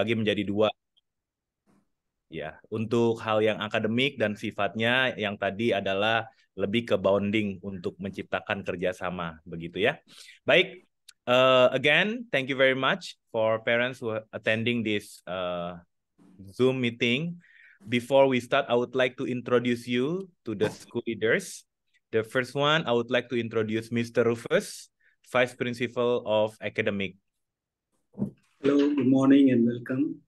bagi menjadi dua. Ya, untuk hal yang akademik dan sifatnya yang tadi adalah lebih ke bounding untuk menciptakan kerjasama, begitu ya. Baik, uh, again, thank you very much for parents who are attending this uh, Zoom meeting. Before we start, I would like to introduce you to the school leaders. The first one, I would like to introduce Mr. Rufus, Vice Principal of Academic. Hello, good morning and welcome.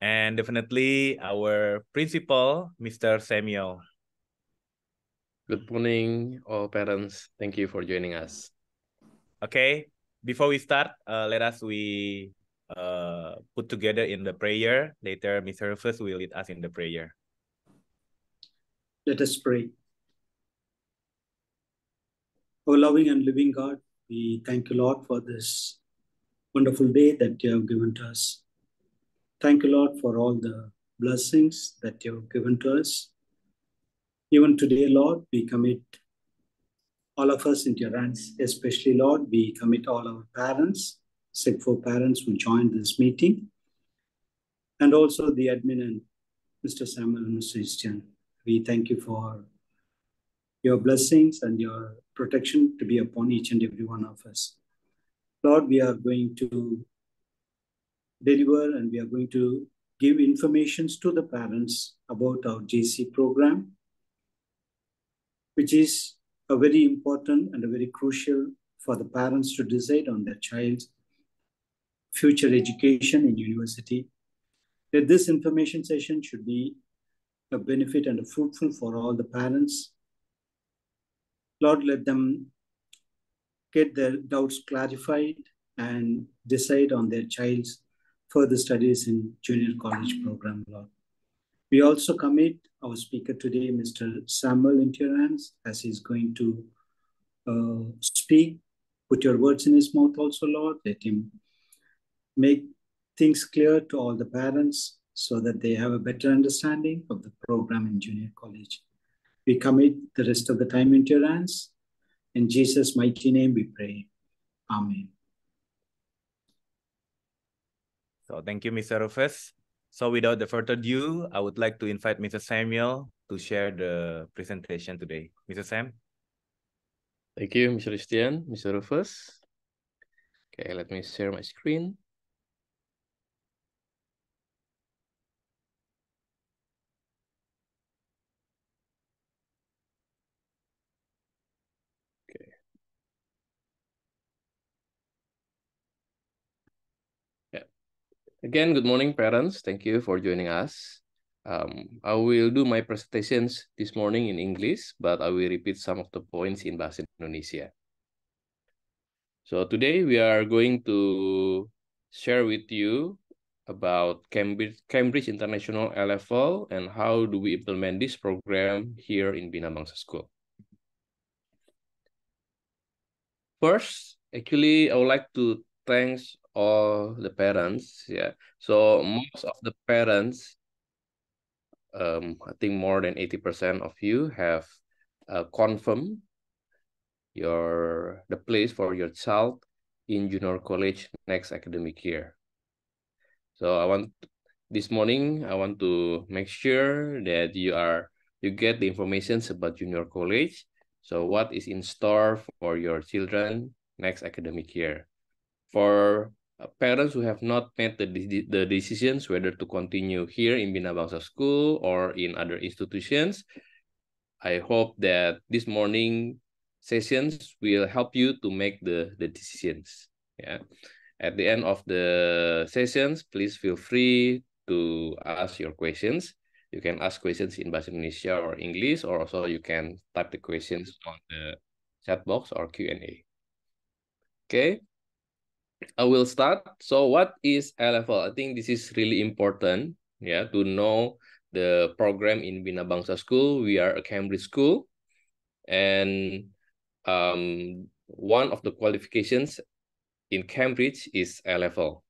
And definitely our principal, Mr. Samuel. Good morning, all parents. Thank you for joining us. Okay, before we start, uh, let us we uh, put together in the prayer. Later, Mr. Rufus will lead us in the prayer. Let us pray. O loving and living God, we thank you, Lord, for this wonderful day that you have given to us. Thank you, Lord, for all the blessings that you have given to us. Even today, Lord, we commit all of us into your hands, especially, Lord, we commit all our parents, except for parents who joined this meeting, and also the admin and Mr. Samuel and Mr. Christian. We thank you for your blessings and your protection to be upon each and every one of us. Lord, we are going to deliver and we are going to give informations to the parents about our JC program, which is a very important and a very crucial for the parents to decide on their child's future education in university. That this information session should be a benefit and a fruitful for all the parents. Lord, let them get their doubts clarified and decide on their child's further studies in junior college program law. We also commit our speaker today, Mr. Samuel Interance, as he's going to uh, speak. Put your words in his mouth also, Lord. Let him make things clear to all the parents so that they have a better understanding of the program in junior college. We commit the rest of the time into your hands in Jesus' mighty name we pray. Amen. So thank you, Mr. Rufus. So without the further ado, I would like to invite Mr. Samuel to share the presentation today. Mr. Sam. Thank you, Mr. Christian, Mr. Rufus. Okay, let me share my screen. Again, good morning, parents. Thank you for joining us. Um, I will do my presentations this morning in English, but I will repeat some of the points in Bahasa Indonesia. So today we are going to share with you about Cambridge, Cambridge International A-Level and how do we implement this program here in Bina School. First, actually, I would like to thanks all the parents yeah so most of the parents um i think more than 80% of you have uh, confirmed your the place for your child in junior college next academic year so i want this morning i want to make sure that you are you get the informations about junior college so what is in store for your children next academic year for parents who have not made the, the decisions whether to continue here in Binabangsa School or in other institutions. I hope that this morning sessions will help you to make the, the decisions. Yeah. At the end of the sessions, please feel free to ask your questions. You can ask questions in Bahasa Indonesia or English, or also you can type the questions on the chat box or Q&A. Okay. I will start. So what is LFL? I think this is really important yeah, to know the program in Bina Bangsa School. We are a Cambridge school. And um, one of the qualifications in Cambridge is A-level.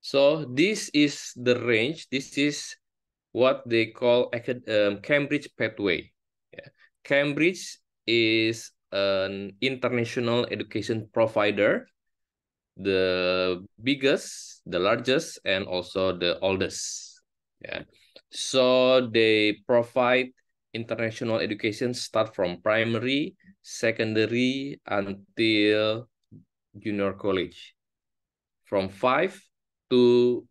So this is the range. This is what they call um, Cambridge pathway. Yeah. Cambridge is an international education provider, the biggest, the largest, and also the oldest. Yeah. So they provide international education start from primary, secondary, until junior college, from 5 to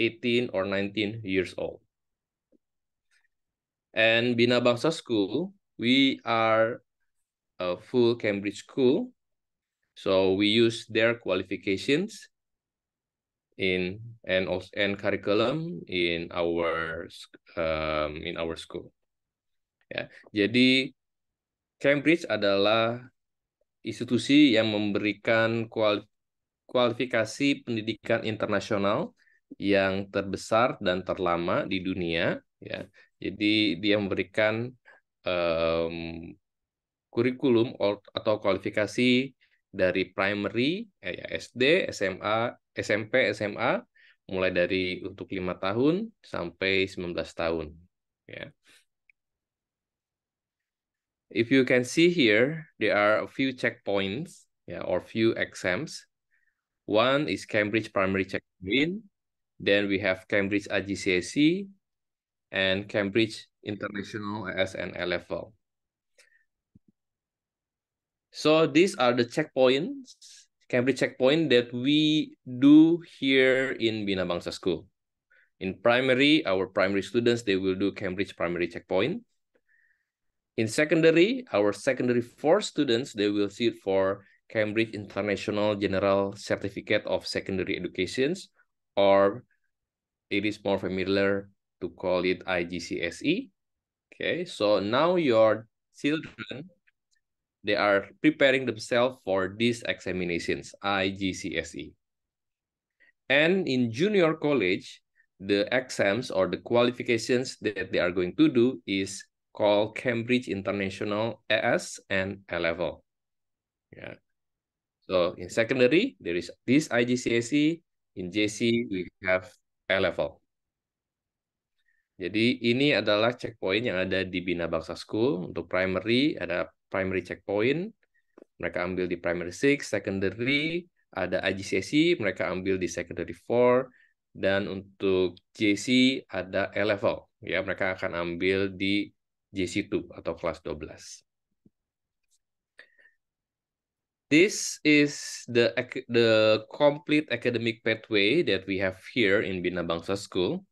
18 or 19 years old. And Bina Bangsa School we are a full Cambridge school. So we use their qualifications in and also and curriculum in our um, in our school. Ya, jadi Cambridge adalah institusi yang memberikan kual kualifikasi pendidikan internasional yang terbesar dan terlama di dunia. Ya, jadi dia memberikan um, kurikulum atau kualifikasi dari primary eh, ya SD, SMA, SMP, SMA mulai dari untuk lima tahun sampai 19 tahun ya. If you can see here, there are a few checkpoints yeah, or few exams. One is Cambridge Primary Checkpoint, then we have Cambridge AGCSE and Cambridge international an level. So these are the checkpoints, Cambridge checkpoint that we do here in Bina Bangsa School. In primary, our primary students, they will do Cambridge primary checkpoint. In secondary, our secondary four students, they will sit for Cambridge International General Certificate of Secondary Educations, or it is more familiar to call it IGCSE. Okay, so now your children, they are preparing themselves for these examinations, IGCSE. And in junior college, the exams or the qualifications that they are going to do is called Cambridge International AS and A-Level. Yeah. So in secondary, there is this IGCSE. In JC, we have A-Level. Jadi ini adalah checkpoint yang ada di Bina Bangsa School. Untuk primary, ada primary checkpoint. Mereka ambil di primary 6, secondary, ada IGCC. E, mereka ambil di secondary 4. Dan untuk JC ada A-level. Ya, mereka akan ambil di JC2 atau kelas 12. This is the, the complete academic pathway that we have here in Bina Bangsa School.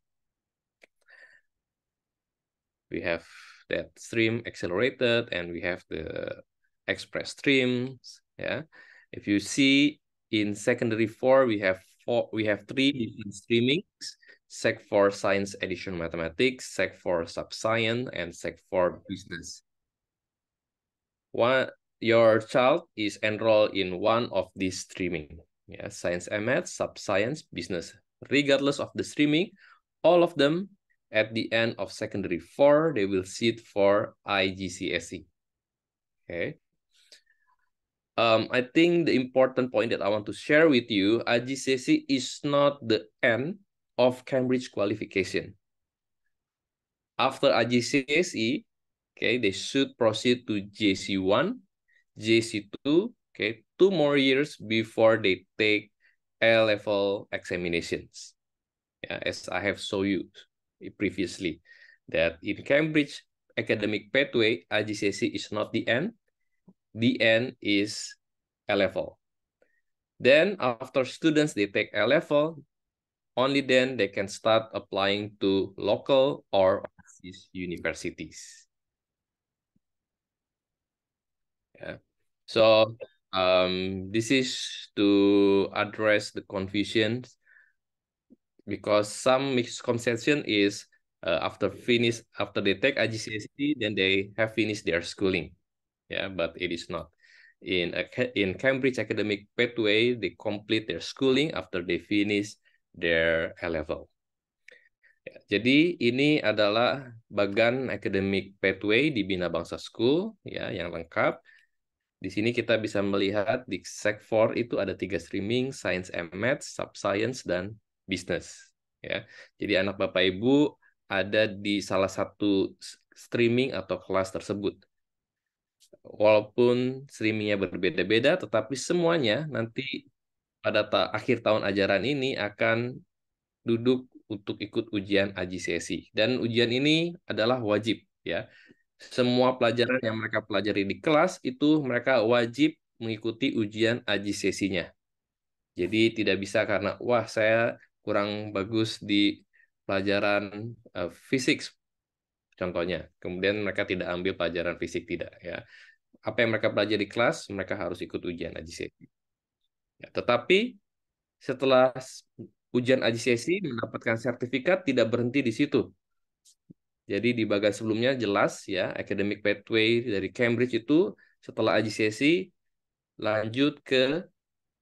we have that stream accelerated and we have the express streams yeah if you see in secondary four we have four we have three different streamings sec 4 science addition mathematics sec 4 sub science and sec 4 business one your child is enrolled in one of these streaming yeah science and math sub science business regardless of the streaming all of them at the end of secondary four, they will sit for IGCSE. Okay. Um, I think the important point that I want to share with you, IGCSE is not the end of Cambridge qualification. After IGCSE, okay, they should proceed to JC1, JC2, okay, two more years before they take A-level examinations, yeah, as I have shown you previously, that in Cambridge academic pathway, IGCSE is not the end. The end is A-level. Then after students, they take A-level, only then they can start applying to local or overseas universities. Yeah. So um, this is to address the confusions because some misconception is uh, after finish after they take IGCSE then they have finished their schooling yeah but it is not in a, in Cambridge academic pathway they complete their schooling after they finish their A level jadi ini adalah bagan academic pathway di Bina Bangsa School ya yang lengkap di sini kita bisa melihat di Sec 4 itu ada tiga streaming, Science and Math, Sub Science, dan bisnis ya. Jadi anak Bapak Ibu ada di salah satu streaming atau kelas tersebut. Walaupun streamingnya berbeda-beda, tetapi semuanya nanti pada ta akhir tahun ajaran ini akan duduk untuk ikut ujian AJCSI. Dan ujian ini adalah wajib ya. Semua pelajaran yang mereka pelajari di kelas itu mereka wajib mengikuti ujian AJCSI-nya. Jadi tidak bisa karena wah saya kurang bagus di pelajaran uh, fisik contohnya. Kemudian mereka tidak ambil pelajaran fisik tidak ya. Apa yang mereka pelajari di kelas, mereka harus ikut ujian IGCSE. Ya, tetapi setelah ujian IGCSE mendapatkan sertifikat tidak berhenti di situ. Jadi di bagian sebelumnya jelas ya academic pathway dari Cambridge itu setelah IGCSE lanjut ke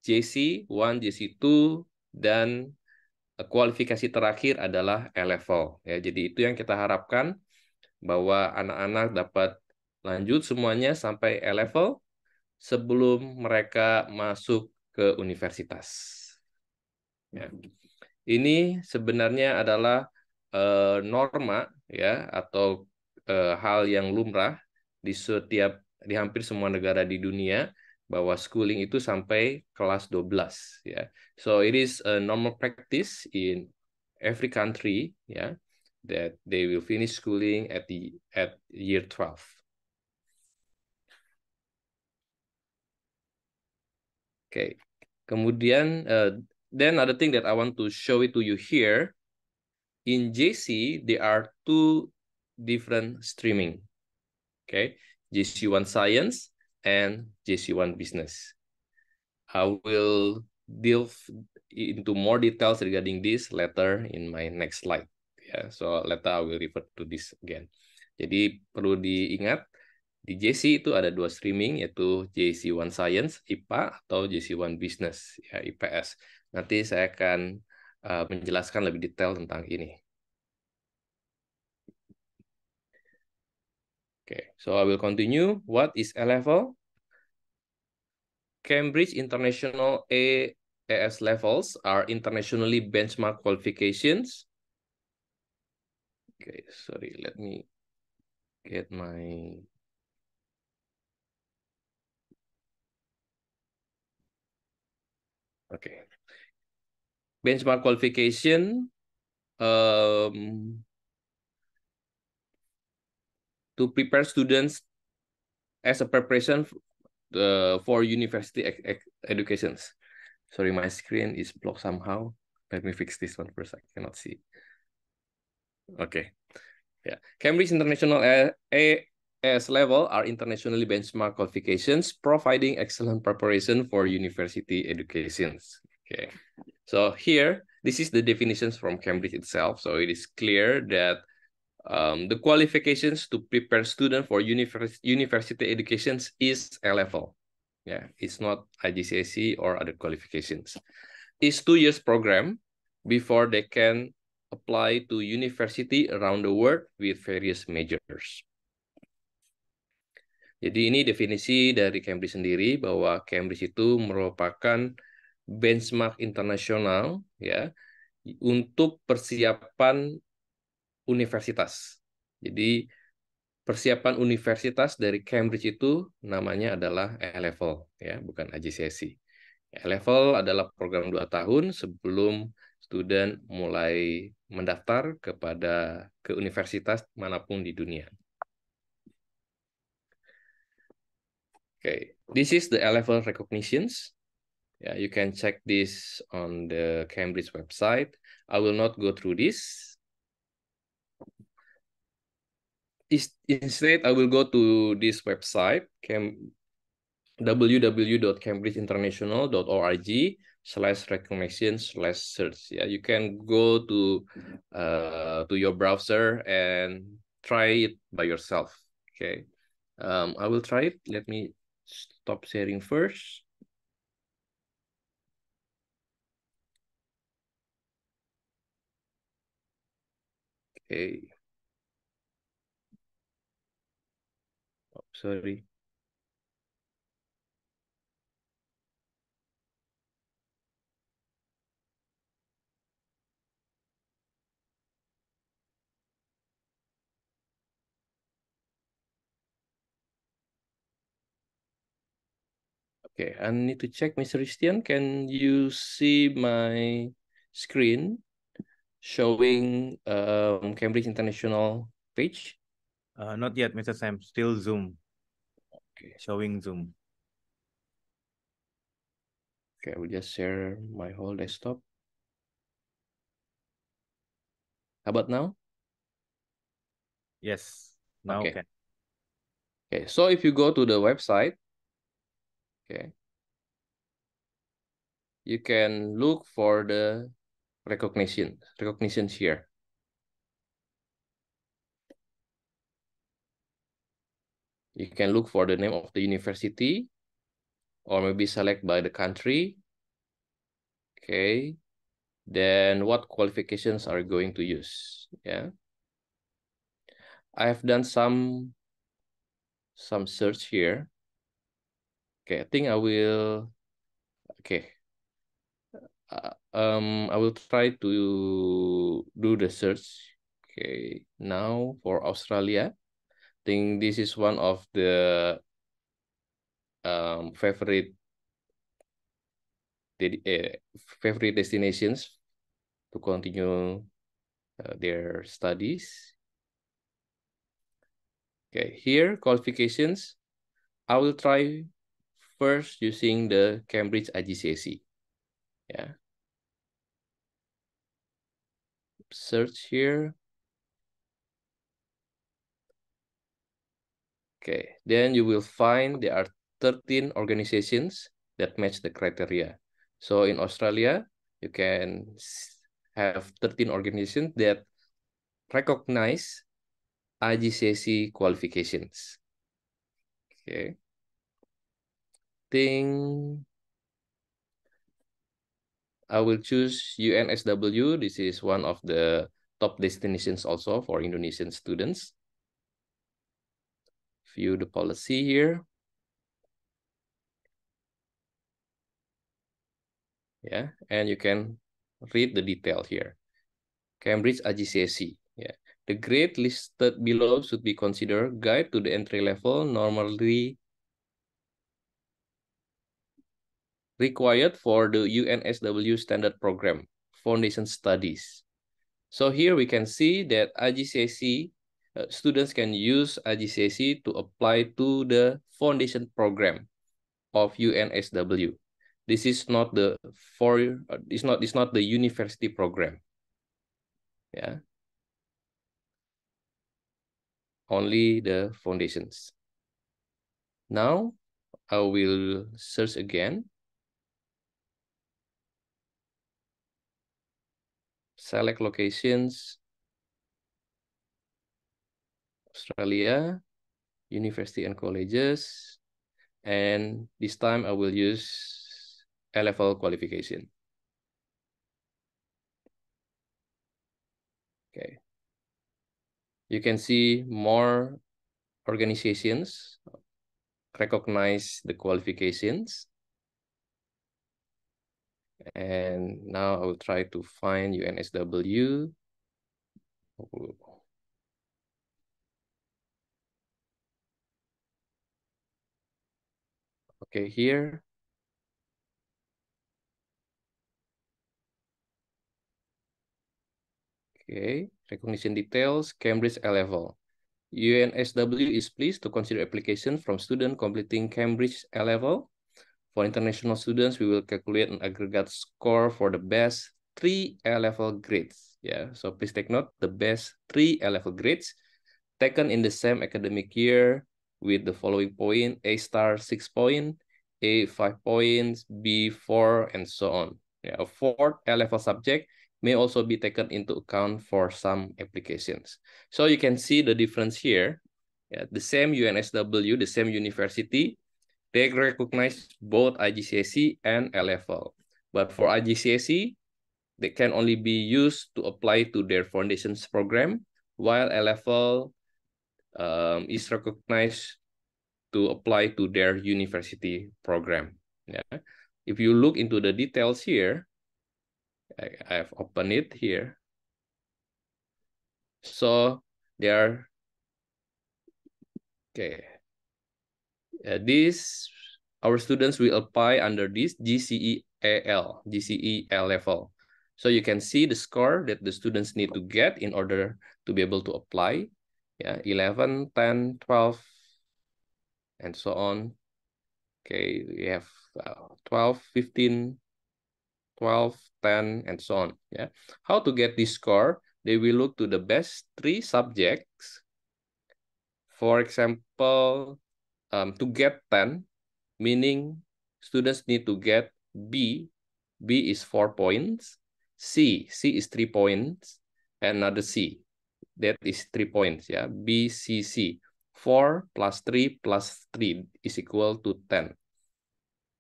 JC1, JC2 dan kualifikasi terakhir adalah E-level ya. Jadi itu yang kita harapkan bahwa anak-anak dapat lanjut semuanya sampai E-level sebelum mereka masuk ke universitas. Ya. Ini sebenarnya adalah uh, norma ya atau uh, hal yang lumrah di setiap di hampir semua negara di dunia bahwa schooling itu sampai kelas 12 ya. So it is a normal practice in every country ya that they will finish schooling at the at year 12. Okay. Kemudian uh, then another thing that I want to show it to you here in JC there are two different streaming. Okay. JC1 Science and JC1 business. I will delve into more details regarding this later in my next slide. yeah, so later I will refer to this again. Jadi perlu diingat di JC itu ada dua streaming yaitu JC1 Science IPA atau JC1 Business ya IPS. Nanti saya akan uh, menjelaskan lebih detail tentang ini. Okay, so I will continue. What is A level? Cambridge International A AS levels are internationally benchmark qualifications. Okay, sorry, let me get my Okay. Benchmark qualification um to prepare students as a preparation uh, for university educations. Sorry, my screen is blocked somehow. Let me fix this one first. I cannot see. Okay. Yeah. Cambridge International AS level are internationally benchmark qualifications, providing excellent preparation for university educations. Okay. So here, this is the definitions from Cambridge itself. So it is clear that um, the qualifications to prepare student for university university educations is A level. Yeah, it's not IGCSE or other qualifications. It's two years program before they can apply to university around the world with various majors. Jadi ini definisi dari Cambridge sendiri bahwa Cambridge itu merupakan benchmark internasional ya untuk persiapan universitas. Jadi persiapan universitas dari Cambridge itu namanya adalah A-level ya, bukan AGCSE. A-level adalah program 2 tahun sebelum student mulai mendaftar kepada ke universitas manapun di dunia. Okay, this is the A-level recognitions. Yeah, you can check this on the Cambridge website. I will not go through this instead, I will go to this website, cam, www.cambridgeinternational.org slash recognition slash search. Yeah, you can go to uh, to your browser and try it by yourself. Okay, um, I will try it. Let me stop sharing first. Okay. Sorry. Okay, I need to check, Mr. Christian. Can you see my screen showing um, Cambridge International page? Uh, not yet, Mr. Sam. Still Zoom. Okay. Showing Zoom. Okay, I will just share my whole desktop. How about now? Yes, now okay. Can. Okay, so if you go to the website, okay, you can look for the recognition, recognitions here. You can look for the name of the university or maybe select by the country. Okay. Then what qualifications are you going to use? Yeah. I have done some some search here. Okay, I think I will okay. Uh, um I will try to do the search. Okay, now for Australia. think this is one of the um, favorite uh, favorite destinations to continue uh, their studies. Okay, here qualifications. I will try first using the Cambridge IGCSE. Yeah. Search here. Okay, then you will find there are 13 organizations that match the criteria. So in Australia, you can have 13 organizations that recognize IGCSE qualifications. Okay. Think I will choose UNSW. This is one of the top destinations also for Indonesian students view the policy here. Yeah, and you can read the detail here. Cambridge A G C S C. Yeah. The grade listed below should be considered guide to the entry level normally required for the UNSW standard program, foundation studies. So here we can see that AGCSE uh, students can use IGCSE to apply to the foundation program of UNSW. This is not the for uh, it's not it's not the university program. Yeah. Only the foundations. Now I will search again. Select locations Australia, university and colleges, and this time I will use A-level qualification. Okay. You can see more organizations recognize the qualifications. And now I will try to find UNSW Okay, here. Okay, recognition details, Cambridge A-level. UNSW is pleased to consider application from student completing Cambridge A-level. For international students, we will calculate an aggregate score for the best three A-level grades. Yeah, so please take note, the best three A-level grades taken in the same academic year with the following point, A star 6 point, a, five points, B, four, and so on. Yeah, a fourth A-level subject may also be taken into account for some applications. So you can see the difference here. Yeah, the same UNSW, the same university, they recognize both IGCSE and A-level. But for IGCSE, they can only be used to apply to their foundations program, while A-level um, is recognized to apply to their university program. Yeah. If you look into the details here, I, have opened it here. So there are, okay. Uh, this, our students will apply under this GCEAL, GCEL level. So you can see the score that the students need to get in order to be able to apply. Yeah, 11, 10, 12, and so on. Okay, we have uh, 12, 15, 12, 10, and so on. Yeah. How to get this score? They will look to the best three subjects. For example, um, to get 10, meaning students need to get B. B is 4 points. C, C is 3 points. Another C, that is 3 points. Yeah, B, C, C. 4 plus 3 plus 3 is equal to 10.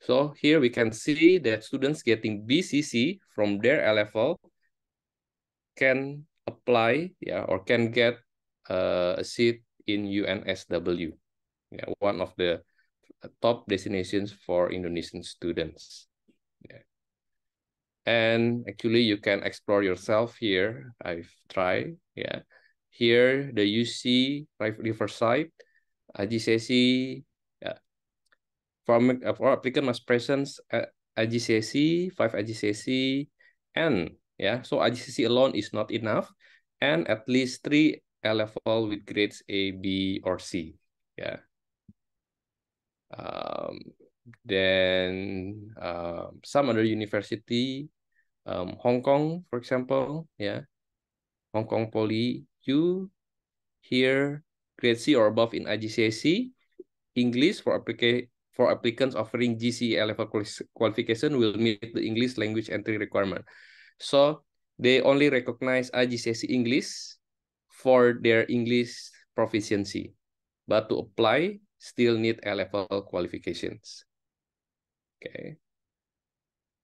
So here we can see that students getting BCC from their A level can apply yeah, or can get uh, a seat in UNSW, yeah, one of the top destinations for Indonesian students. Yeah. And actually, you can explore yourself here. I've tried, yeah here the UC Riverside, IGCSE, uh, yeah. Uh, for, uh, for applicant must presence uh, IGCSE, 5 IGCSE, and yeah, so IGCSE alone is not enough, and at least 3 LFL L-level with grades A, B, or C, yeah. Um, then uh, some other university, um, Hong Kong, for example, yeah, Hong Kong Poly, you here grade C or above in IGCSE, English for applica for applicants offering GCE level qualification will meet the English language entry requirement. So they only recognize IGCSE English for their English proficiency, but to apply still need A level qualifications. Okay.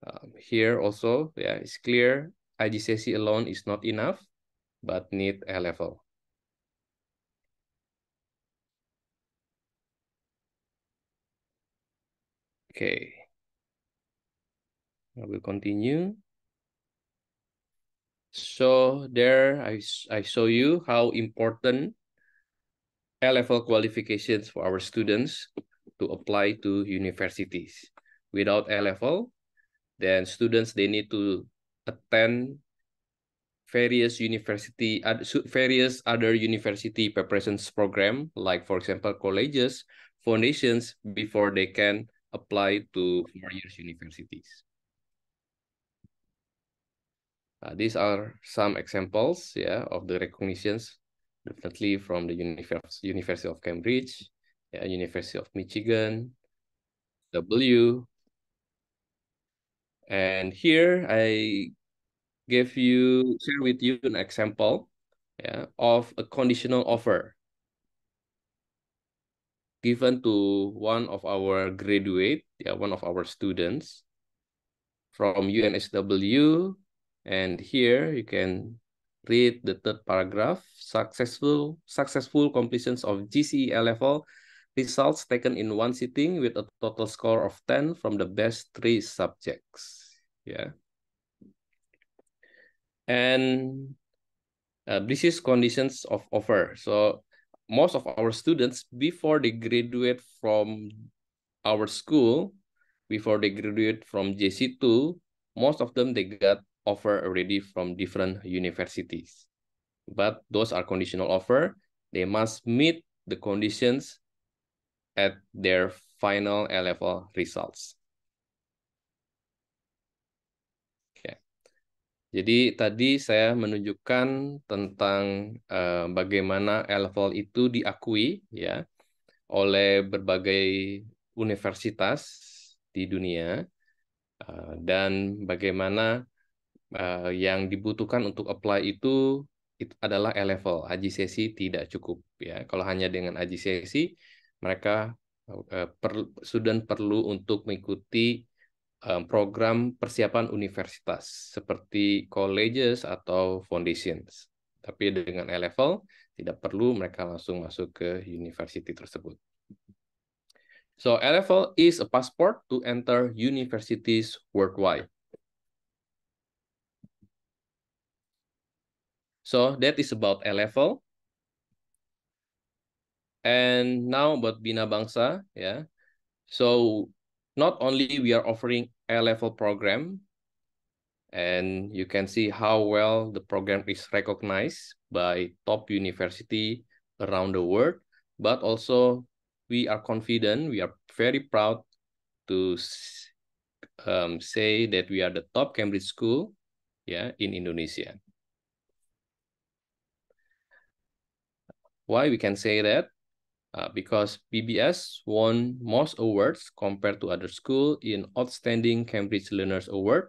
Um, here also, yeah, it's clear IGCSE alone is not enough but need A level. Okay. I will continue. So there I, I show you how important A-level qualifications for our students to apply to universities. Without A-level, then students, they need to attend various university, various other university preparation program, like for example, colleges, foundations, before they can apply to four years universities. Uh, these are some examples, yeah, of the recognitions, definitely from the univers University of Cambridge, yeah, University of Michigan, W. And here I give you share with you an example yeah, of a conditional offer given to one of our graduate, yeah, one of our students from UNSW. And here you can read the third paragraph, successful, successful completions of GCE level results taken in one sitting with a total score of 10 from the best three subjects. Yeah and uh, this is conditions of offer. So most of our students before they graduate from our school, before they graduate from JC2, most of them they got offer already from different universities. But those are conditional offer. They must meet the conditions at their final A-level results. Jadi tadi saya menunjukkan tentang uh, bagaimana level itu diakui ya oleh berbagai universitas di dunia uh, dan bagaimana uh, yang dibutuhkan untuk apply itu itu adalah A-level, haji sesi tidak cukup ya. Kalau hanya dengan haji sesi mereka per, sudah perlu untuk mengikuti Eh, program persiapan universitas seperti colleges atau foundations. Tapi dengan A-level tidak perlu mereka langsung masuk ke university tersebut. So A-level is a passport to enter universities worldwide. So that is about A-level. And now about Bina Bangsa, yeah. So not only we are offering A level program, and you can see how well the program is recognized by top university around the world, but also we are confident, we are very proud to um, say that we are the top Cambridge school yeah, in Indonesia. Why we can say that? Uh, because BBS won most awards compared to other school in Outstanding Cambridge Learners Award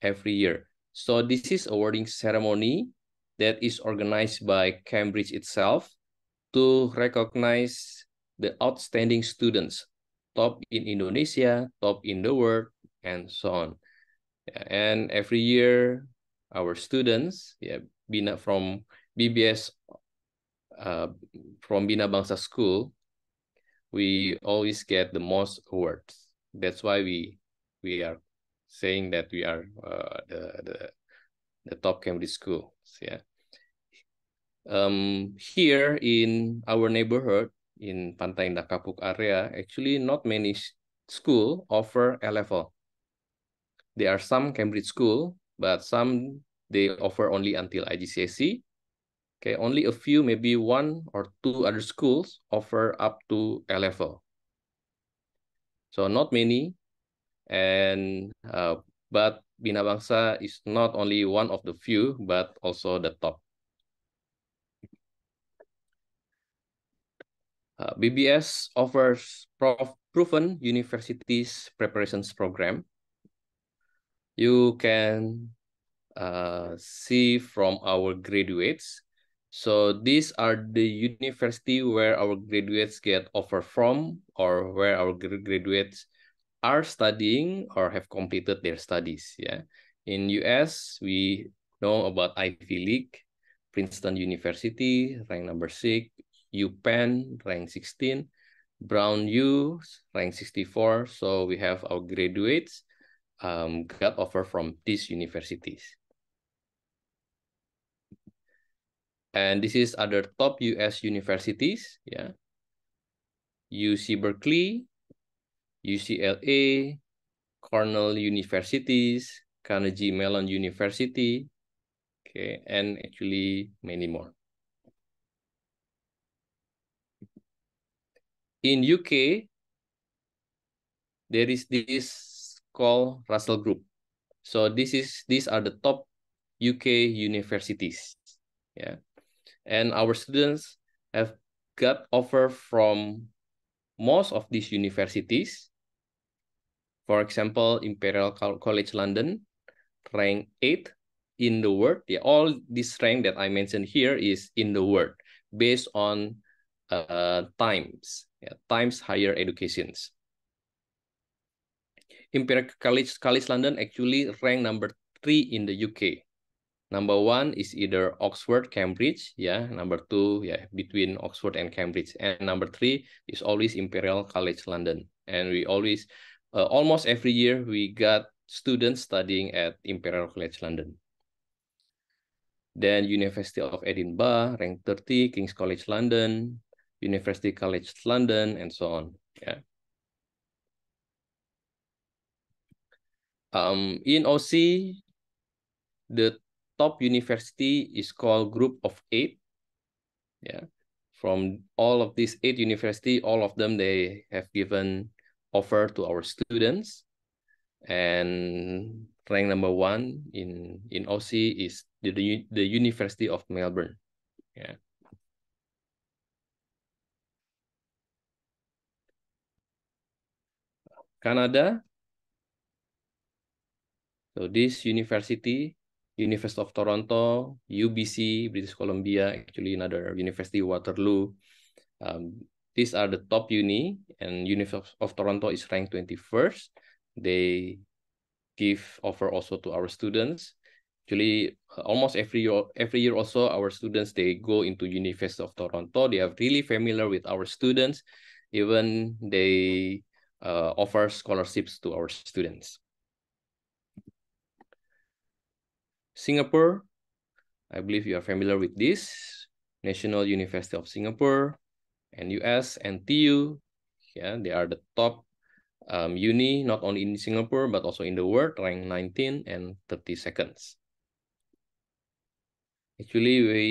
every year. So this is awarding ceremony that is organized by Cambridge itself to recognize the outstanding students, top in Indonesia, top in the world, and so on. And every year, our students, yeah, Bina from BBS uh, from Bina Bangsa School, we always get the most awards. That's why we we are saying that we are uh, the the the top Cambridge school. So, yeah. Um, here in our neighborhood in Pantai Indah Kapuk area, actually not many school offer A level. There are some Cambridge school, but some they offer only until IGCSE Okay, only a few, maybe one or two other schools offer up to A level. So not many, and uh, but Bina Bangsa is not only one of the few, but also the top. Uh, BBS offers prof proven universities preparations program. You can uh, see from our graduates so these are the university where our graduates get offer from or where our graduates are studying or have completed their studies. Yeah. In US, we know about Ivy League, Princeton University, rank number six, UPenn, rank 16, Brown U, rank 64. So we have our graduates um, got offer from these universities. And this is other top US universities, yeah. UC Berkeley, UCLA, Cornell universities, Carnegie Mellon University, okay, and actually many more. In UK, there is this called Russell Group. So this is these are the top UK universities. Yeah and our students have got offer from most of these universities. For example, Imperial College London rank eight in the world. Yeah, all this rank that I mentioned here is in the world based on uh, times, yeah, times higher educations. Imperial College, College London actually ranked number three in the UK. Number one is either Oxford, Cambridge, yeah. Number two, yeah, between Oxford and Cambridge. And number three is always Imperial College London. And we always, uh, almost every year, we got students studying at Imperial College London. Then University of Edinburgh, rank 30, King's College London, University College London, and so on, yeah. Um, in OC, the top university is called group of eight. Yeah. From all of these eight university, all of them, they have given offer to our students. And rank number one in, in OC is the, the University of Melbourne. Yeah. Canada. So this university University of Toronto, UBC, British Columbia, actually another university, Waterloo. Um, these are the top uni, and University of, Toronto is ranked 21st. They give offer also to our students. Actually, almost every year, every year also, our students, they go into University of Toronto. They are really familiar with our students. Even they uh, offer scholarships to our students. Singapore. I believe you are familiar with this. National University of Singapore, NUS, and TU. Yeah, they are the top um, uni, not only in Singapore, but also in the world, rank 19 and 30 seconds. Actually, we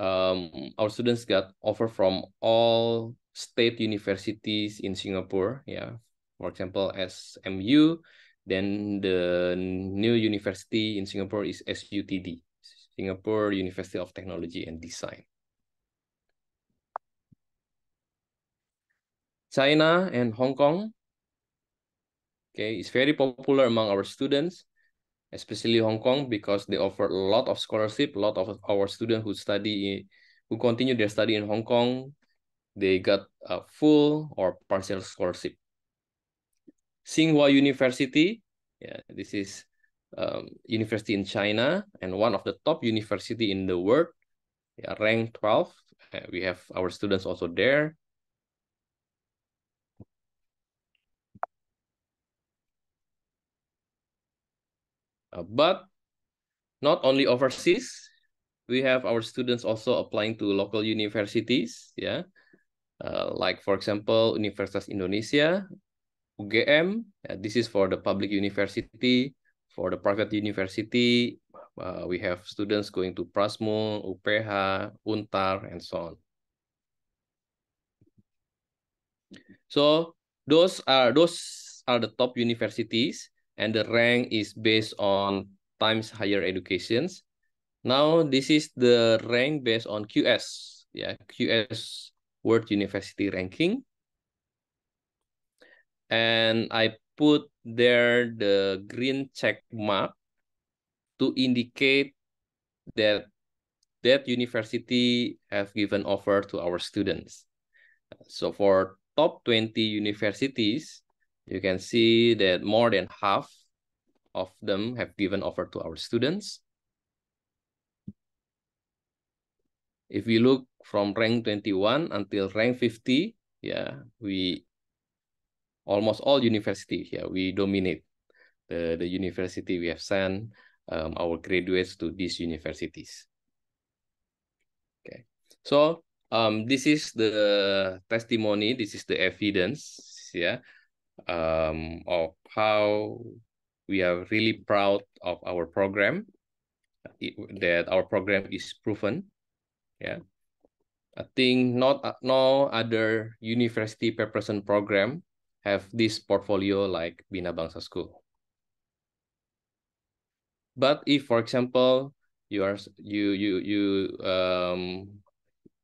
um, our students got offer from all state universities in Singapore. Yeah, for example, SMU, then the new university in Singapore is SUTD, Singapore University of Technology and Design. China and Hong Kong, okay, is very popular among our students, especially Hong Kong, because they offer a lot of scholarship, a lot of our students who study, who continue their study in Hong Kong, they got a full or partial scholarship. Tsinghua University. Yeah, this is um, university in China and one of the top university in the world. Yeah, ranked 12. Uh, we have our students also there. Uh, but not only overseas, we have our students also applying to local universities. Yeah, uh, like for example, Universitas Indonesia UGM. Uh, this is for the public university. For the private university, uh, we have students going to Prasmo, UPH, UNTAR, and so on. So those are those are the top universities, and the rank is based on Times Higher Educations. Now this is the rank based on QS, yeah, QS World University Ranking and I put there the green check mark to indicate that that university have given offer to our students. So for top 20 universities, you can see that more than half of them have given offer to our students. If we look from rank 21 until rank 50, yeah, we almost all university here, yeah, we dominate the, the university. We have sent um, our graduates to these universities. Okay, so um, this is the testimony, this is the evidence, yeah, um, of how we are really proud of our program, that our program is proven, yeah. I think not no other university preparation program have this portfolio like Bina Bangsa School. But if, for example, you are you you you um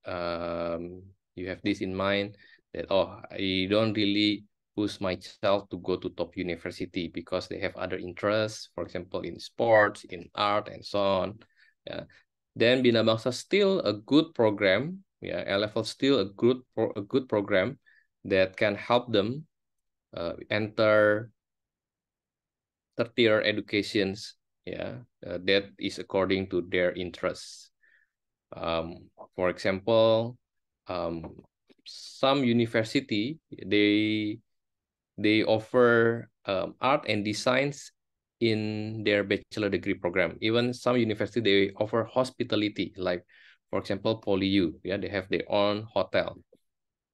um you have this in mind that oh I don't really push myself to go to top university because they have other interests, for example, in sports, in art, and so on. Yeah. Then Bina Bangsa still a good program. Yeah, LFL level still a good pro a good program that can help them uh, enter third tier educations yeah uh, that is according to their interests um, for example um, some university they they offer um, art and designs in their bachelor degree program even some university they offer hospitality like for example PolyU yeah they have their own hotel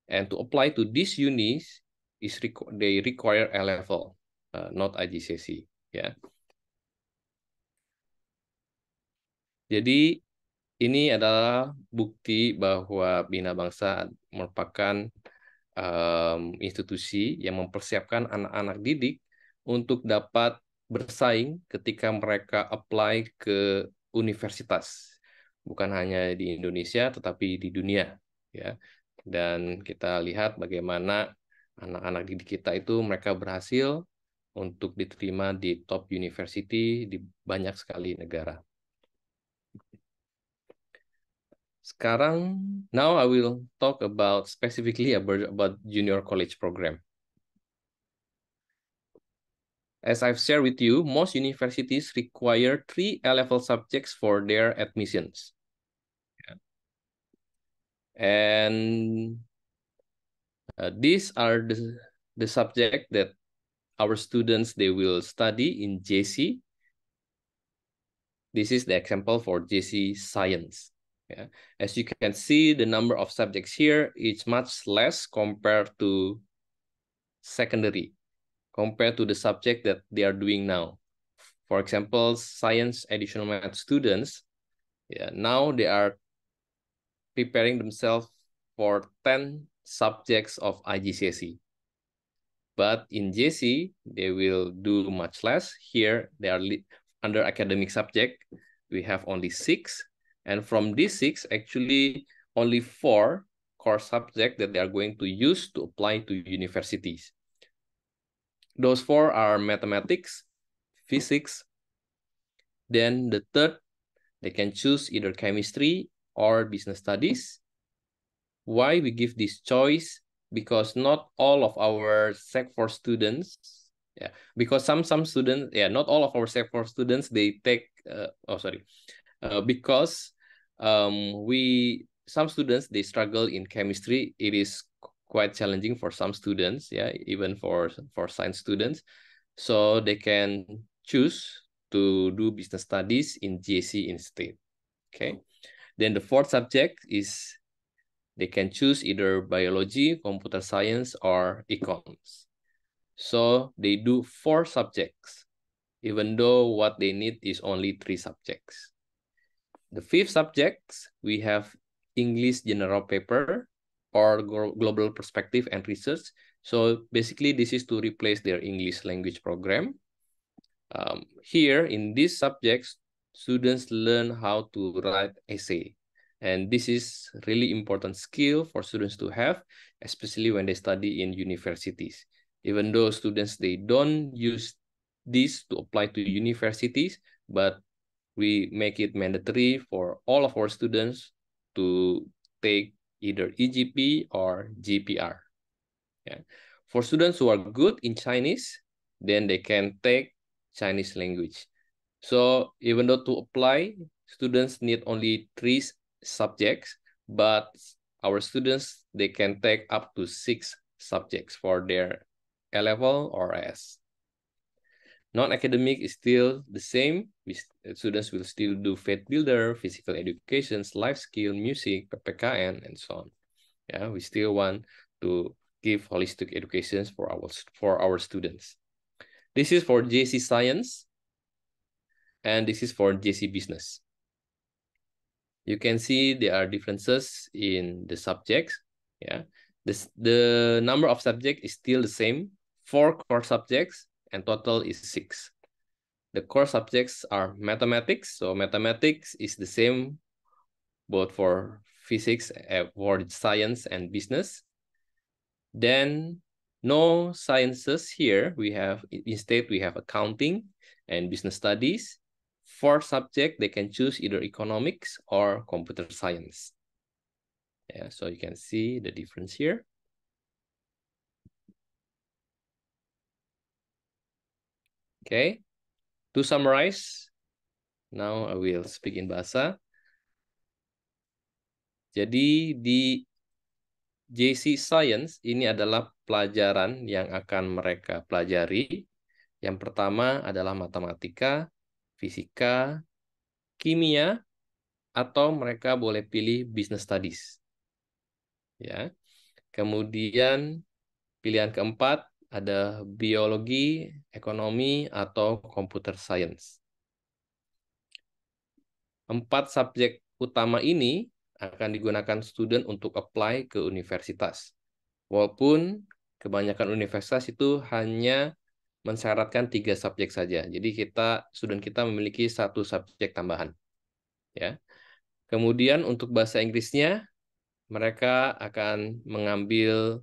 and to apply to these unis is requ they require A level, uh, not IGCSE. Ya. Jadi ini adalah bukti bahwa Bina Bangsa merupakan um, institusi yang mempersiapkan anak-anak didik untuk dapat bersaing ketika mereka apply ke universitas, bukan hanya di Indonesia tetapi di dunia, ya. Dan kita lihat bagaimana anak-anak didik kita itu mereka berhasil untuk diterima di top university di banyak sekali negara. Sekarang, now I will talk about specifically about junior college program. As I've shared with you, most universities require three A-level subjects for their admissions. And Uh, these are the, the subject that our students, they will study in JC. This is the example for JC science. Yeah. As you can see, the number of subjects here is much less compared to secondary, compared to the subject that they are doing now. For example, science additional math students, yeah, now they are preparing themselves for 10 subjects of IGCSE. But in JC, they will do much less. Here, they are under academic subject. We have only six. And from these six, actually, only four core subject that they are going to use to apply to universities. Those four are mathematics, physics. Then the third, they can choose either chemistry or business studies. Why we give this choice? Because not all of our Sec 4 students, yeah, because some some students, yeah, not all of our Sec 4 students, they take, uh, oh, sorry, uh, because um, we, some students, they struggle in chemistry. It is quite challenging for some students, yeah, even for, for science students. So they can choose to do business studies in GAC instead. Okay. Then the fourth subject is they can choose either biology, computer science, or econs. So they do four subjects, even though what they need is only three subjects. The fifth subject, we have English general paper or global perspective and research. So basically, this is to replace their English language program. Um, here, in these subjects, students learn how to write essay. And this is really important skill for students to have, especially when they study in universities. Even though students, they don't use this to apply to universities, but we make it mandatory for all of our students to take either EGP or GPR. Yeah. For students who are good in Chinese, then they can take Chinese language. So even though to apply, students need only three subjects, but our students, they can take up to six subjects for their A-level or S. Non-academic is still the same. We, uh, students will still do faith builder, physical educations, life skill, music, PPKN, and so on. Yeah, we still want to give holistic educations for our for our students. This is for JC Science, and this is for JC Business you can see there are differences in the subjects. Yeah, this, the number of subjects is still the same, four core subjects, and total is six. The core subjects are mathematics. So mathematics is the same both for physics, uh, for science and business. Then no sciences here. We have, instead we have accounting and business studies. for subject, they can choose either economics or computer science. Yeah, so you can see the difference here. Okay, to summarize, now I will speak in Bahasa. Jadi di JC Science ini adalah pelajaran yang akan mereka pelajari. Yang pertama adalah matematika, fisika, kimia, atau mereka boleh pilih business studies. Ya. Kemudian pilihan keempat ada biologi, ekonomi, atau computer science. Empat subjek utama ini akan digunakan student untuk apply ke universitas. Walaupun kebanyakan universitas itu hanya mensyaratkan tiga subjek saja. Jadi kita student kita memiliki satu subjek tambahan. Ya. Kemudian untuk bahasa Inggrisnya mereka akan mengambil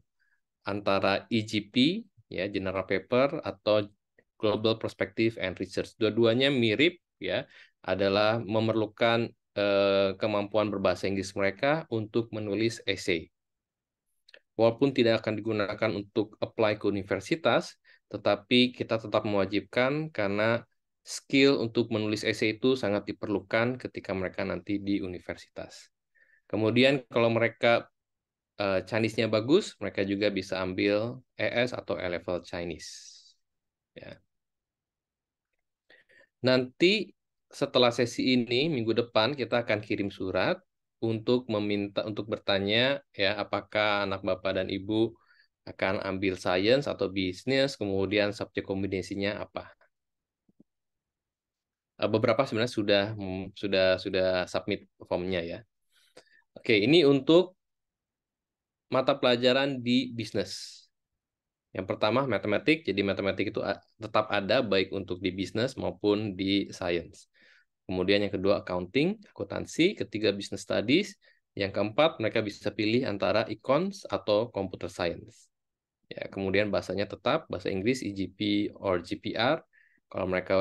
antara EGP ya general paper atau global perspective and research. Dua-duanya mirip ya, adalah memerlukan eh, kemampuan berbahasa Inggris mereka untuk menulis esai. Walaupun tidak akan digunakan untuk apply ke universitas, tetapi kita tetap mewajibkan karena skill untuk menulis esai itu sangat diperlukan ketika mereka nanti di universitas. Kemudian kalau mereka uh, Chinese-nya bagus, mereka juga bisa ambil ES atau E-level Chinese. Ya. Nanti setelah sesi ini minggu depan kita akan kirim surat untuk meminta untuk bertanya ya apakah anak bapak dan ibu akan ambil sains atau bisnis, kemudian subjek kombinasinya apa. Eh, beberapa sebenarnya sudah sudah sudah submit formnya ya. Oke, ini untuk mata pelajaran di bisnis. Yang pertama matematik, jadi matematik itu tetap ada baik untuk di bisnis maupun di sains Kemudian yang kedua accounting, akuntansi, ketiga business studies, yang keempat mereka bisa pilih antara econs atau computer science. Ya, kemudian bahasanya tetap bahasa Inggris IGP e or GPR. Kalau mereka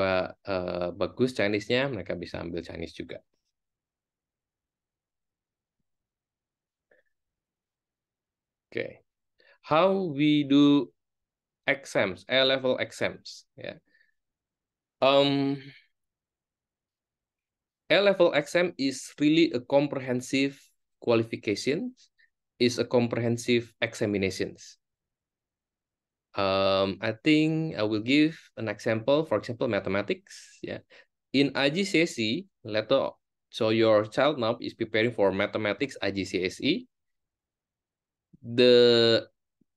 uh, bagus Chinese-nya, mereka bisa ambil Chinese juga. Oke. Okay. How we do exams, A level exams, ya. Yeah. Um, A level exam is really a comprehensive qualification, is a comprehensive examinations. Um, I think I will give an example, for example, mathematics. Yeah. In IGCSE, let so your child now is preparing for mathematics IGCSE. The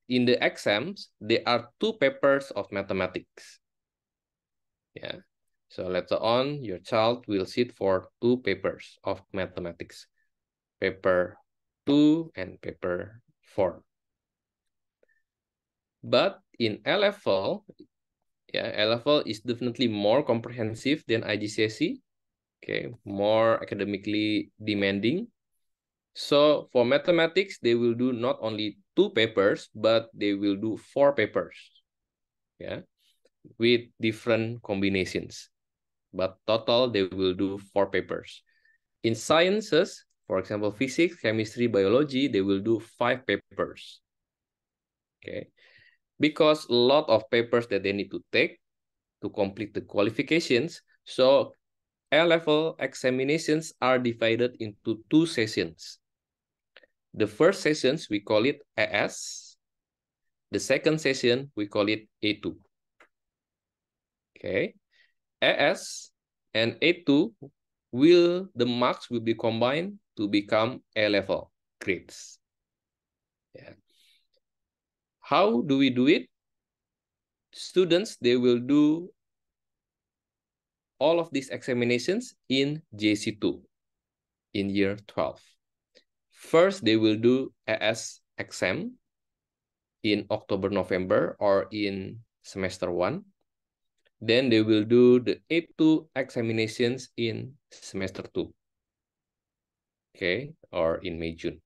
in the exams, there are two papers of mathematics. Yeah. So later on, your child will sit for two papers of mathematics, paper two and paper four. But in A-level, yeah, A-level is definitely more comprehensive than IGCSE, okay, more academically demanding. So for mathematics, they will do not only two papers, but they will do four papers, yeah, with different combinations. But total, they will do four papers. In sciences, for example, physics, chemistry, biology, they will do five papers. Okay because a lot of papers that they need to take to complete the qualifications. So A-level examinations are divided into two sessions. The first sessions, we call it AS. The second session, we call it A2. Okay. AS and A2 will, the marks will be combined to become A-level grades. How do we do it? Students, they will do all of these examinations in JC2 in year 12. First, they will do AS exam in October, November, or in semester one. Then they will do the A2 examinations in semester two, okay, or in May, June.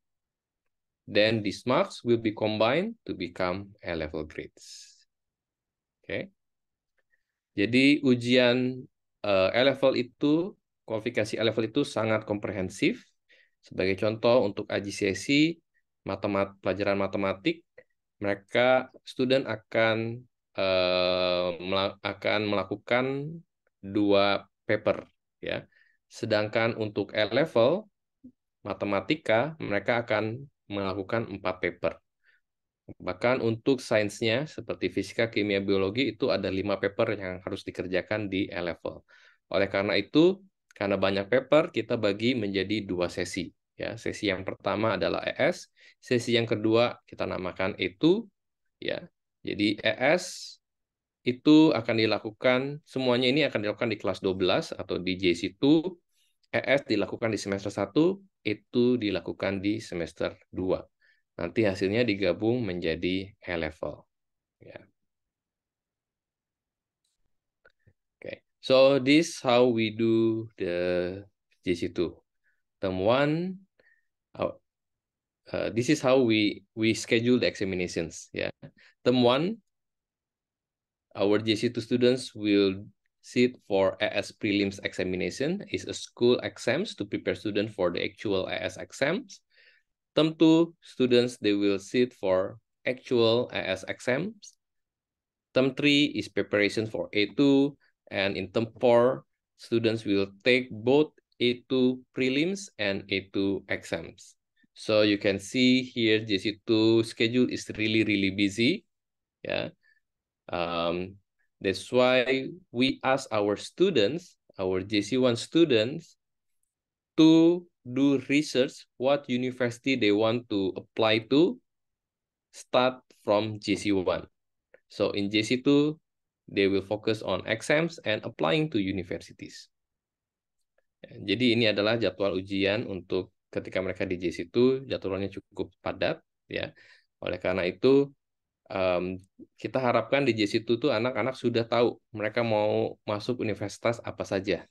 Then these marks will be combined to become A-level grades. Oke. Okay. Jadi ujian uh, eh, A-level itu, kualifikasi A-level itu sangat komprehensif. Sebagai contoh untuk AGCSE, matemat pelajaran matematik, mereka student akan uh, eh, mel akan melakukan dua paper ya. Sedangkan untuk A-level matematika, mereka akan melakukan empat paper. Bahkan untuk sainsnya seperti fisika, kimia, biologi itu ada lima paper yang harus dikerjakan di A-level. Oleh karena itu, karena banyak paper, kita bagi menjadi dua sesi. Ya, sesi yang pertama adalah ES, sesi yang kedua kita namakan E2. Ya, jadi ES itu akan dilakukan, semuanya ini akan dilakukan di kelas 12 atau di JC2 ES dilakukan di semester 1, itu dilakukan di semester 2. Nanti hasilnya digabung menjadi E-level. Yeah. Okay. So this how we do the JC2. Term 1 uh, this is how we we schedule the examinations, yeah. Term 1 our JC2 students will sit for AS prelims examination is a school exams to prepare students for the actual AS exams. Term 2, students, they will sit for actual AS exams. Term 3 is preparation for A2. And in term 4, students will take both A2 prelims and A2 exams. So you can see here JC2 schedule is really, really busy. Yeah. Um, That's why we ask our students, our JC1 students, to do research what university they want to apply to start from JC1. So in JC2, they will focus on exams and applying to universities. Jadi ini adalah jadwal ujian untuk ketika mereka di JC2, jadwalnya cukup padat ya. Oleh karena itu um, kita harapkan di JC2 tuh anak-anak sudah tahu mereka mau masuk universitas apa saja.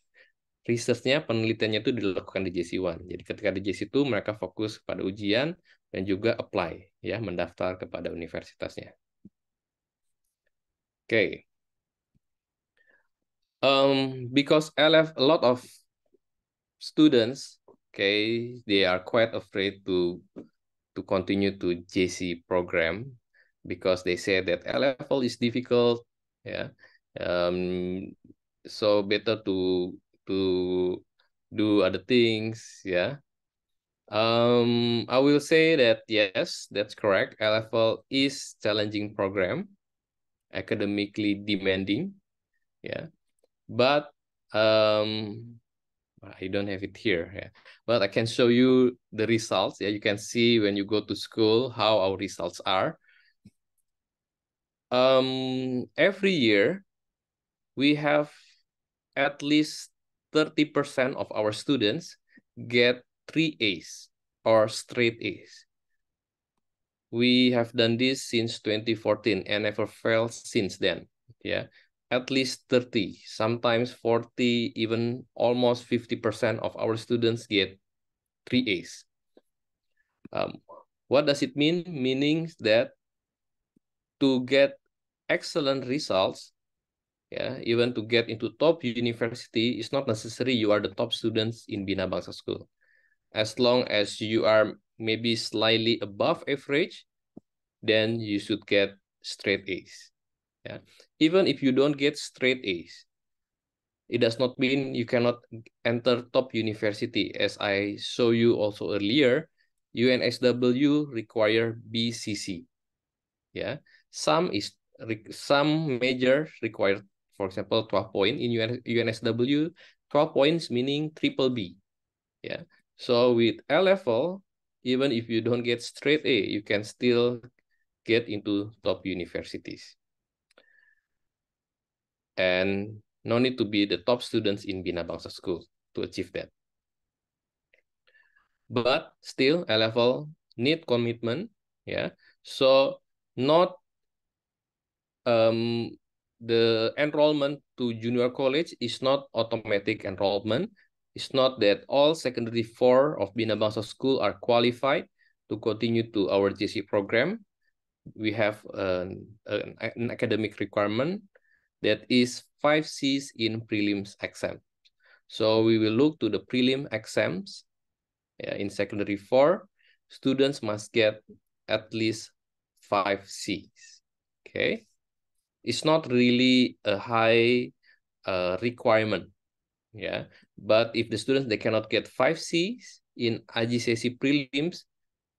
Researchnya, penelitiannya itu dilakukan di JC1. Jadi ketika di JC2 mereka fokus pada ujian dan juga apply, ya mendaftar kepada universitasnya. Oke. Okay. Um, because I left a lot of students, okay, they are quite afraid to to continue to JC program because they say that A level is difficult. Yeah. Um, so better to to do other things. Yeah. Um, I will say that yes, that's correct. A level is challenging program, academically demanding. Yeah. But um I don't have it here. Yeah. But I can show you the results. Yeah, you can see when you go to school how our results are. Um, every year, we have at least 30% of our students get three A's or straight A's. We have done this since 2014 and never failed since then. Yeah, at least 30, sometimes 40, even almost 50% of our students get three A's. Um, what does it mean? Meaning that to get excellent results, yeah, even to get into top university, it's not necessary you are the top students in Bina Bangsa School. As long as you are maybe slightly above average, then you should get straight A's. Yeah. Even if you don't get straight A's, it does not mean you cannot enter top university. As I show you also earlier, UNSW require BCC. Yeah some is some major required for example 12 point in UNSW 12 points meaning triple B yeah so with L level even if you don't get straight A you can still get into top universities and no need to be the top students in Bina Bangsa school to achieve that but still A level need commitment yeah so not um, the enrollment to junior college is not automatic enrollment. It's not that all secondary four of Binabangsa school are qualified to continue to our JC program. We have an, an, an academic requirement that is five C's in prelims exam. So we will look to the prelim exams yeah, in secondary four. Students must get at least five C's. Okay it's not really a high uh, requirement. Yeah, but if the students they cannot get five C's in IGCSE prelims,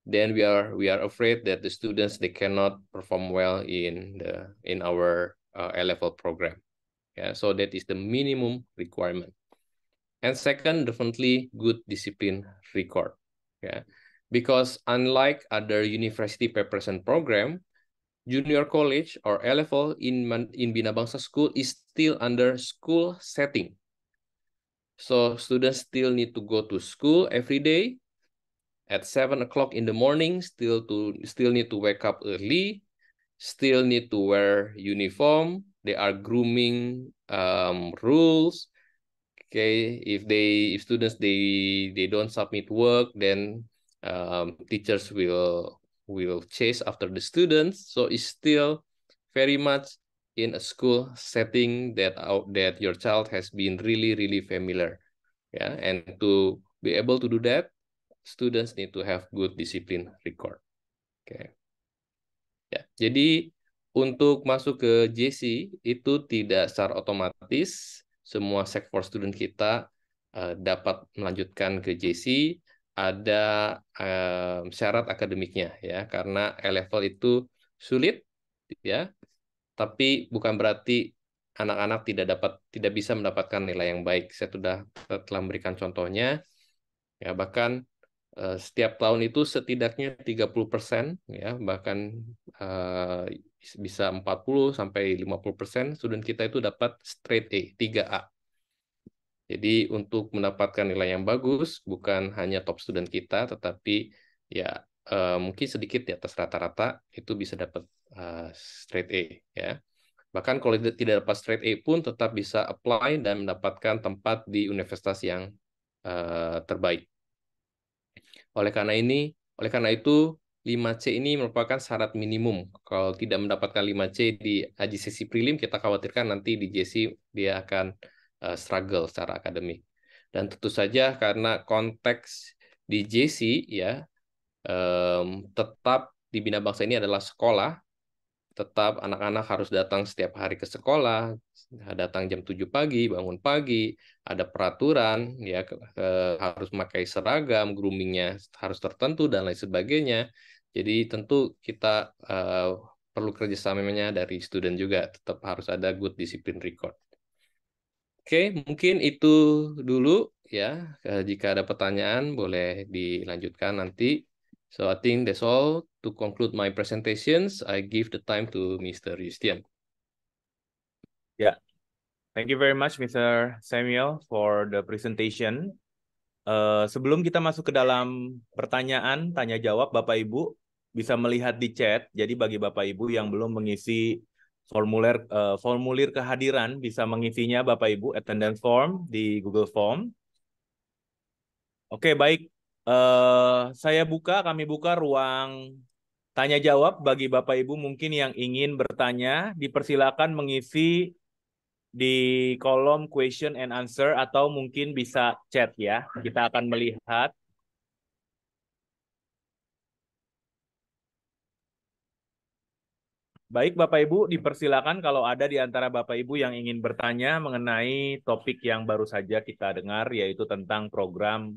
then we are we are afraid that the students they cannot perform well in the in our uh, A level program. Yeah, so that is the minimum requirement. And second, definitely good discipline record. Yeah, because unlike other university preparation program, junior college or A-level in, in Binabangsa school is still under school setting. So students still need to go to school every day at 7 o'clock in the morning, still, to, still need to wake up early, still need to wear uniform. There are grooming um, rules. Okay, if they if students they they don't submit work, then um, teachers will will chase after the students. So it's still very much in a school setting that out that your child has been really really familiar. Yeah, and to be able to do that, students need to have good discipline record. Okay. Ya, jadi untuk masuk ke JC itu tidak secara otomatis semua sec for student kita uh, dapat melanjutkan ke JC ada um, syarat akademiknya ya karena E-level itu sulit ya tapi bukan berarti anak-anak tidak dapat tidak bisa mendapatkan nilai yang baik saya sudah telah memberikan contohnya ya bahkan uh, setiap tahun itu setidaknya 30% ya bahkan uh, bisa 40 sampai 50% student kita itu dapat straight A 3A jadi untuk mendapatkan nilai yang bagus bukan hanya top student kita, tetapi ya eh, mungkin sedikit di atas rata-rata itu bisa dapat eh, straight A ya. Bahkan kalau tidak dapat straight A pun tetap bisa apply dan mendapatkan tempat di universitas yang eh, terbaik. Oleh karena ini, oleh karena itu 5C ini merupakan syarat minimum. Kalau tidak mendapatkan 5C di aji sesi prelim, kita khawatirkan nanti di JC dia akan uh, struggle secara akademik. Dan tentu saja karena konteks di JC ya um, tetap di Bina Bangsa ini adalah sekolah, tetap anak-anak harus datang setiap hari ke sekolah, datang jam 7 pagi, bangun pagi, ada peraturan ya ke, ke, harus memakai seragam, groomingnya harus tertentu dan lain sebagainya. Jadi tentu kita uh, perlu kerjasamanya dari student juga tetap harus ada good discipline record. Oke, mungkin itu dulu ya. Eh, jika ada pertanyaan boleh dilanjutkan nanti. So I think that's all. To conclude my presentations, I give the time to Mr. Yustian. Yeah. Thank you very much Mr. Samuel for the presentation. Uh, sebelum kita masuk ke dalam pertanyaan tanya jawab Bapak Ibu bisa melihat di chat. Jadi bagi Bapak Ibu yang belum mengisi formulir uh, formulir kehadiran bisa mengisinya Bapak Ibu attendance form di Google Form. Oke, baik. Uh, saya buka kami buka ruang tanya jawab bagi Bapak Ibu mungkin yang ingin bertanya dipersilakan mengisi di kolom question and answer atau mungkin bisa chat ya. Kita akan melihat Baik Bapak Ibu, dipersilakan kalau ada di antara Bapak Ibu yang ingin bertanya mengenai topik yang baru saja kita dengar, yaitu tentang program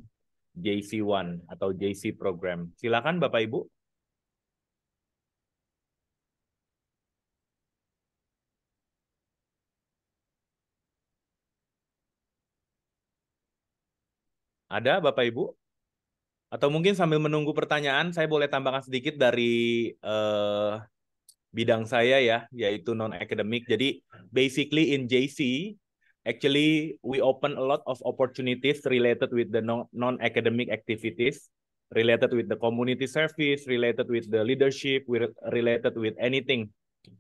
JC1 atau JC Program. Silakan Bapak Ibu. Ada Bapak Ibu? Atau mungkin sambil menunggu pertanyaan, saya boleh tambahkan sedikit dari eh, bidang saya ya, yaitu non akademik Jadi basically in JC, actually we open a lot of opportunities related with the non-academic activities, related with the community service, related with the leadership, related with anything.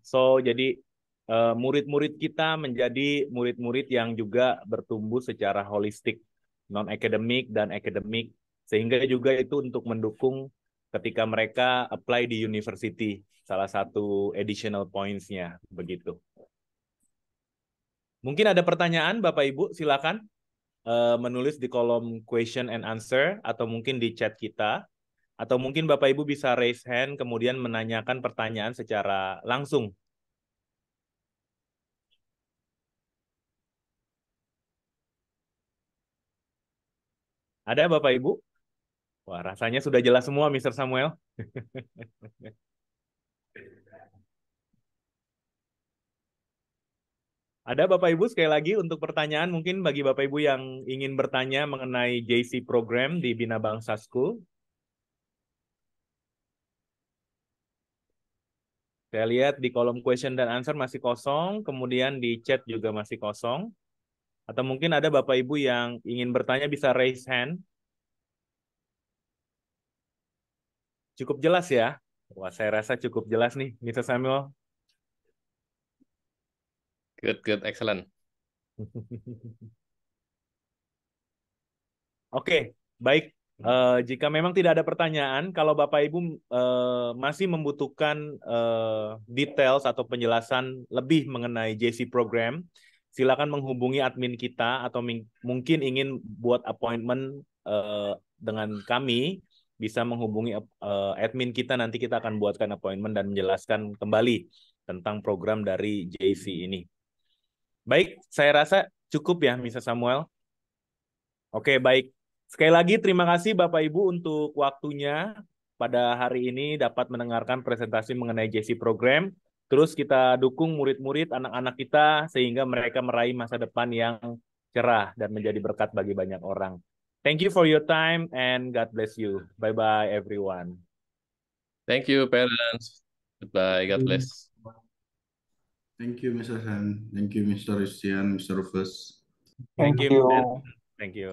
So jadi eh, murid-murid uh, kita menjadi murid-murid yang juga bertumbuh secara holistik, non akademik dan akademik sehingga juga itu untuk mendukung ketika mereka apply di university salah satu additional points-nya begitu. Mungkin ada pertanyaan Bapak Ibu, silakan uh, menulis di kolom question and answer atau mungkin di chat kita atau mungkin Bapak Ibu bisa raise hand kemudian menanyakan pertanyaan secara langsung. Ada Bapak Ibu? Wah, rasanya sudah jelas semua, Mr. Samuel. Ada Bapak Ibu sekali lagi untuk pertanyaan mungkin bagi Bapak Ibu yang ingin bertanya mengenai JC program di Bina Bangsa School. Saya lihat di kolom question dan answer masih kosong, kemudian di chat juga masih kosong. Atau mungkin ada Bapak Ibu yang ingin bertanya bisa raise hand. Cukup jelas ya? Wah, saya rasa cukup jelas nih, Mr. Samuel. Good, good, excellent. Oke, okay, baik. Uh, jika memang tidak ada pertanyaan, kalau Bapak Ibu uh, masih membutuhkan uh, details atau penjelasan lebih mengenai JC program, silakan menghubungi admin kita atau mungkin ingin buat appointment uh, dengan kami bisa menghubungi uh, admin kita nanti kita akan buatkan appointment dan menjelaskan kembali tentang program dari JC ini. Baik, saya rasa cukup ya Misa Samuel. Oke, baik. Sekali lagi terima kasih Bapak Ibu untuk waktunya pada hari ini dapat mendengarkan presentasi mengenai JC program. Terus kita dukung murid-murid anak-anak kita sehingga mereka meraih masa depan yang cerah dan menjadi berkat bagi banyak orang. Thank you for your time and God bless you. Bye bye everyone. Thank you parents. Goodbye. God bless. Thank you Mr. Han. Thank you Mr. Christian, Mr. Rufus. Thank you. Thank you.